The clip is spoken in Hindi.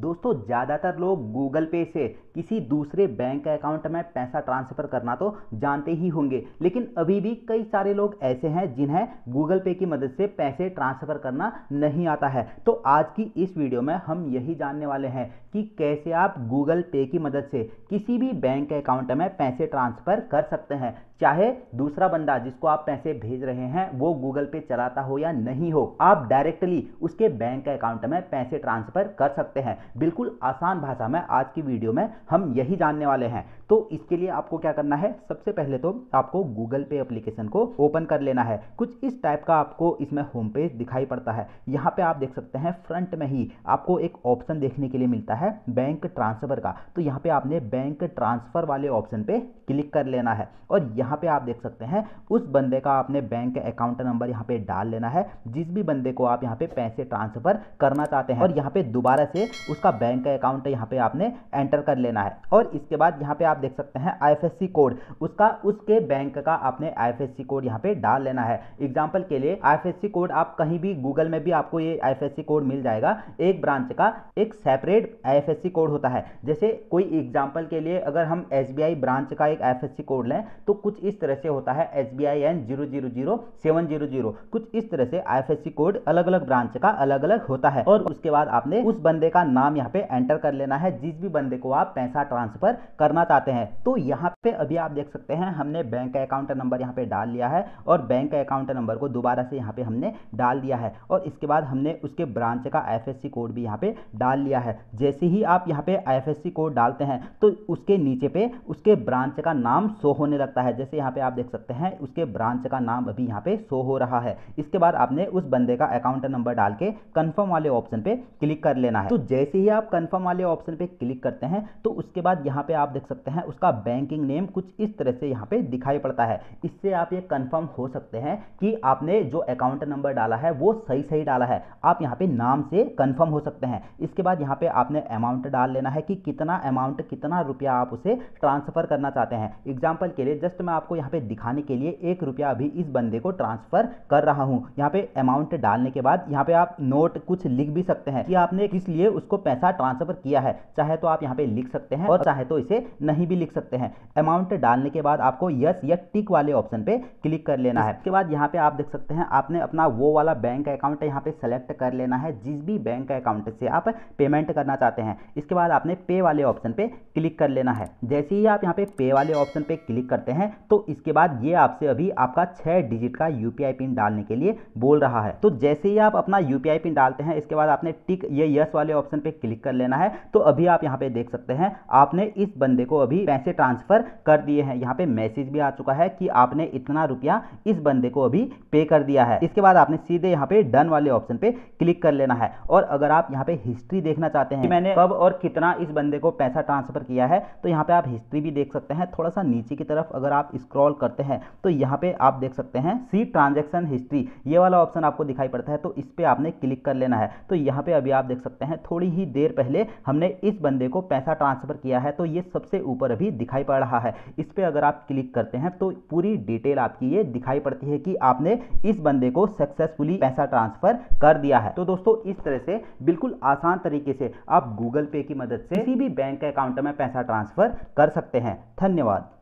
दोस्तों ज़्यादातर लोग गूगल पे से किसी दूसरे बैंक अकाउंट में पैसा ट्रांसफ़र करना तो जानते ही होंगे लेकिन अभी भी कई सारे लोग ऐसे हैं जिन्हें गूगल पे की मदद से पैसे ट्रांसफ़र करना नहीं आता है तो आज की इस वीडियो में हम यही जानने वाले हैं कि कैसे आप गूगल पे की मदद से किसी भी बैंक अकाउंट में पैसे ट्रांसफ़र कर सकते हैं चाहे दूसरा बंदा जिसको आप पैसे भेज रहे हैं वो गूगल पे चलाता हो या नहीं हो आप डायरेक्टली उसके बैंक अकाउंट में पैसे ट्रांसफर कर सकते हैं बिल्कुल आसान भाषा में आज की वीडियो में हम यही जानने वाले हैं तो इसके लिए आपको क्या करना है सबसे पहले तो आपको गूगल पे एप्लीकेशन को ओपन कर लेना है कुछ इस टाइप का आपको इसमें होम पेज दिखाई पड़ता है यहाँ पे आप देख सकते हैं फ्रंट में ही आपको एक ऑप्शन देखने के लिए मिलता है बैंक ट्रांसफर का तो यहाँ पे आपने बैंक ट्रांसफर वाले ऑप्शन पे क्लिक कर लेना है और यहाँ यहाँ पे आप देख सकते हैं उस बंदे का आपने बैंक अकाउंट नंबर यहाँ पे डाल लेना है जिस भी बंदे को आप यहाँ पे पैसे ट्रांसफर करना चाहते हैं और यहाँ पे दोबारा से उसका बैंक अकाउंट यहाँ पे आपने एंटर कर लेना है और इसके बाद यहाँ पे आप देख सकते हैं आई कोड उसका उसके बैंक का आपने आई कोड यहाँ पे डाल लेना है एग्जाम्पल के लिए आई कोड आप कहीं भी गूगल में भी आपको ये आई कोड मिल जाएगा एक ब्रांच का एक सेपरेट आई कोड होता है जैसे कोई एग्जाम्पल के लिए अगर हम एस ब्रांच का एक आई कोड लें तो कुछ कुछ इस तरह से होता है S B I N zero zero zero seven zero zero कुछ इस तरह से I F S C code अलग अलग ब्रांच का अलग अलग होता है और उसके बाद आपने उस बंदे का नाम यहाँ पे एंटर कर लेना है जिस भी बंदे को आप पैसा ट्रांसफर करना चाहते हैं तो यहाँ पे अभी आप देख सकते हैं हमने बैंक अकाउंट नंबर यहाँ पे डाल लिया है और बैंक अकाउंट नंबर को दोबारा से यहाँ पे हमने डाल दिया है और इसके बाद हमने उसके ब्रांच का आई कोड भी यहाँ पे डाल लिया है जैसे ही आप यहाँ पे आई कोड डालते हैं तो उसके नीचे पे उसके ब्रांच का नाम शो होने लगता है जैसे जैसे यहाँ पे आप देख सकते हैं उसके ब्रांच का नाम अभी यहाँ पे शो हो रहा है इसके बाद आपने उस बंदे का अकाउंट नंबर डाल के कन्फर्म वाले ऑप्शन पे क्लिक कर लेना है तो जैसे ही आप कन्फर्म वाले ऑप्शन पे क्लिक करते हैं तो उसके बाद यहाँ पे आप देख सकते हैं उसका बैंकिंग नेम कुछ इस तरह से यहाँ पे दिखाई पड़ता है इससे आप ये कन्फर्म हो सकते हैं कि आपने जो अकाउंट नंबर डाला है वो सही सही डाला है आप यहाँ पे नाम से कन्फर्म हो सकते हैं इसके बाद यहाँ पे आपने अमाउंट डाल लेना है कि कितना अमाउंट कितना रुपया आप उसे ट्रांसफर करना चाहते हैं एग्जाम्पल के लिए जस्ट मैं आपको यहाँ पे दिखाने के लिए एक रुपया अभी इस बंदे को ट्रांसफर कर रहा हूँ यहाँ पे अमाउंट डालने के बाद यहाँ पे आप नोट कुछ लिख भी सकते हैं कि आपने किस लिए उसको पैसा ट्रांसफर किया है चाहे तो आप यहाँ पे लिख सकते हैं और चाहे तो इसे नहीं भी लिख सकते हैं अमाउंट डालने के बाद आपको यस या टिक वाले ऑप्शन पे क्लिक कर लेना है उसके बाद यहाँ पे आप देख सकते हैं आपने अपना वो वाला बैंक अकाउंट यहाँ पे सेलेक्ट कर लेना है जिस भी बैंक अकाउंट से आप पेमेंट करना चाहते हैं इसके बाद आपने पे वाले ऑप्शन पे क्लिक कर लेना है जैसे ही आप यहाँ पे पे वाले ऑप्शन पे क्लिक करते हैं तो इसके बाद ये आपसे अभी आपका छः डिजिट का यू पिन डालने के लिए बोल रहा है तो जैसे ही आप अपना यू पिन डालते हैं इसके बाद आपने टिक ये यस वाले ऑप्शन पे क्लिक कर लेना है तो अभी आप यहाँ पे देख सकते हैं आपने इस बंदे को अभी पैसे ट्रांसफर कर दिए हैं यहाँ पे मैसेज भी आ चुका है कि आपने इतना रुपया इस बंदे को अभी पे कर दिया है इसके बाद आपने सीधे यहाँ पे डन वाले ऑप्शन पे क्लिक कर लेना है और अगर आप यहाँ पे हिस्ट्री देखना चाहते हैं मैंने कब और कितना इस बंदे को पैसा ट्रांसफर किया है तो यहाँ पे आप हिस्ट्री भी देख सकते हैं थोड़ा सा नीचे की तरफ अगर आप स्क्रॉल करते हैं तो यहाँ पे आप देख सकते हैं सी ट्रांजेक्शन हिस्ट्री ये वाला ऑप्शन आपको दिखाई पड़ता है तो इस पर आपने क्लिक कर लेना है तो यहाँ पे अभी आप देख सकते हैं थोड़ी ही देर पहले हमने इस बंदे को पैसा ट्रांसफ़र किया है तो ये सबसे ऊपर अभी दिखाई पड़ रहा है इस पर अगर आप क्लिक करते हैं तो पूरी डिटेल आपकी ये दिखाई पड़ती है कि आपने इस बंदे को सक्सेसफुली पैसा ट्रांसफ़र कर दिया है तो दोस्तों इस तरह से बिल्कुल आसान तरीके से आप गूगल पे की मदद से किसी भी बैंक अकाउंट में पैसा ट्रांसफ़र कर सकते हैं धन्यवाद